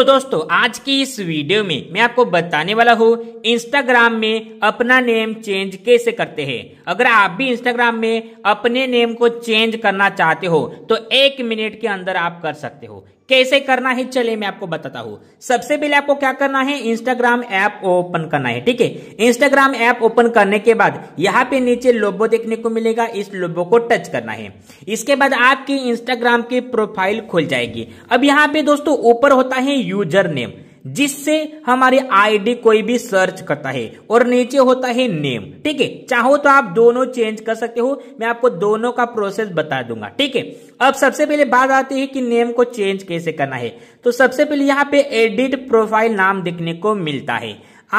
तो दोस्तों आज की इस वीडियो में मैं आपको बताने वाला हूँ इंस्टाग्राम में अपना नेम चेंज कैसे करते हैं अगर आप भी इंस्टाग्राम में अपने नेम को चेंज करना चाहते हो तो एक मिनट के अंदर आप कर सकते हो कैसे करना है चले मैं आपको बताता हूँ सबसे पहले आपको क्या करना है इंस्टाग्राम ऐप ओपन करना है ठीक है इंस्टाग्राम ऐप ओपन करने के बाद यहाँ पे नीचे लोबो देखने को मिलेगा इस लोबो को टच करना है इसके बाद आपकी इंस्टाग्राम की प्रोफाइल खुल जाएगी अब यहाँ पे दोस्तों ऊपर होता है यूजर नेम जिससे हमारी आईडी कोई भी सर्च करता है और नीचे होता है नेम ठीक है चाहो तो आप दोनों चेंज कर सकते हो मैं आपको दोनों का प्रोसेस बता दूंगा ठीक है अब सबसे पहले बात आती है कि नेम को चेंज कैसे करना है तो सबसे पहले यहाँ पे एडिट प्रोफाइल नाम देखने को मिलता है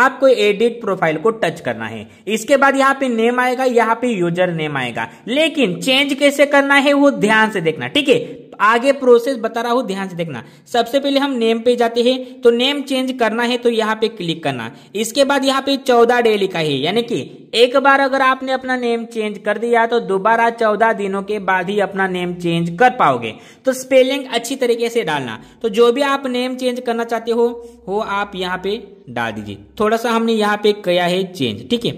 आपको एडिट प्रोफाइल को टच करना है इसके बाद यहाँ पे नेम आएगा यहाँ पे यूजर नेम आएगा लेकिन चेंज कैसे करना है वो ध्यान से देखना ठीक है आगे प्रोसेस बता रहा हूं ध्यान से देखना सबसे पहले हम नेम पे जाते हैं तो नेम चेंज करना है तो यहाँ पे क्लिक करना इसके बाद यहाँ पे चौदह डे लिखा है यानी कि एक बार अगर आपने अपना नेम चेंज कर दिया तो दोबारा चौदह दिनों के बाद ही अपना नेम चेंज कर पाओगे तो स्पेलिंग अच्छी तरीके से डालना तो जो भी आप नेम चेंज करना चाहते हो वो आप यहाँ पे डाल दीजिए थोड़ा सा हमने यहाँ पे किया है चेंज ठीक है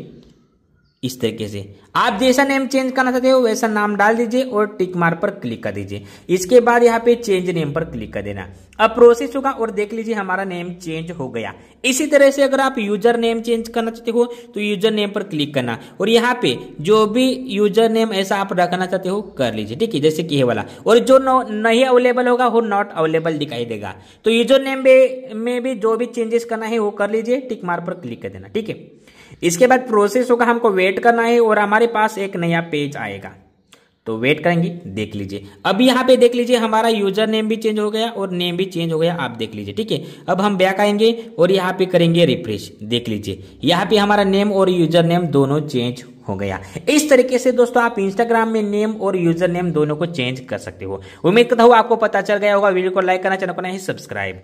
इस तरीके से आप जैसा नेम चेंज करना चाहते हो वैसा नाम डाल दीजिए और टिक मार्क पर क्लिक कर दीजिए इसके बाद यहाँ पे चेंज नेम पर क्लिक कर देना अब प्रोसेस होगा और देख लीजिए हमारा नेम चेंज हो गया इसी तरह से अगर आप यूजर नेम चेंज करना चाहते हो तो यूजर नेम पर क्लिक करना और यहाँ पे जो भी यूजर नेम ऐसा आप रखना चाहते हो कर लीजिए ठीक है जैसे कि है वाला और जो नहीं अवेलेबल होगा वो नॉट अवेलेबल दिखाई देगा तो यूजर नेम में भी जो भी चेंजेस करना है वो कर लीजिए टिक मार्क पर क्लिक कर देना ठीक है इसके बाद प्रोसेस होगा हमको वेट करना है और हमारे पास एक नया पेज आएगा तो वेट करेंगे देख लीजिए अब यहाँ पे देख लीजिए हमारा यूजर नेम भी चेंज हो गया और नेम भी चेंज हो गया आप देख लीजिए ठीक है अब हम बैक आएंगे और यहाँ पे करेंगे रिफ्रेश देख लीजिए यहाँ पे हमारा नेम और यूजर नेम दोनों चेंज हो गया इस तरीके से दोस्तों आप इंस्टाग्राम में नेम और यूजर नेम दोनों को चेंज कर सकते हो उम्मीद करता हूँ आपको पता चल गया होगा वीडियो को लाइक करना चैनल को नहीं सब्सक्राइब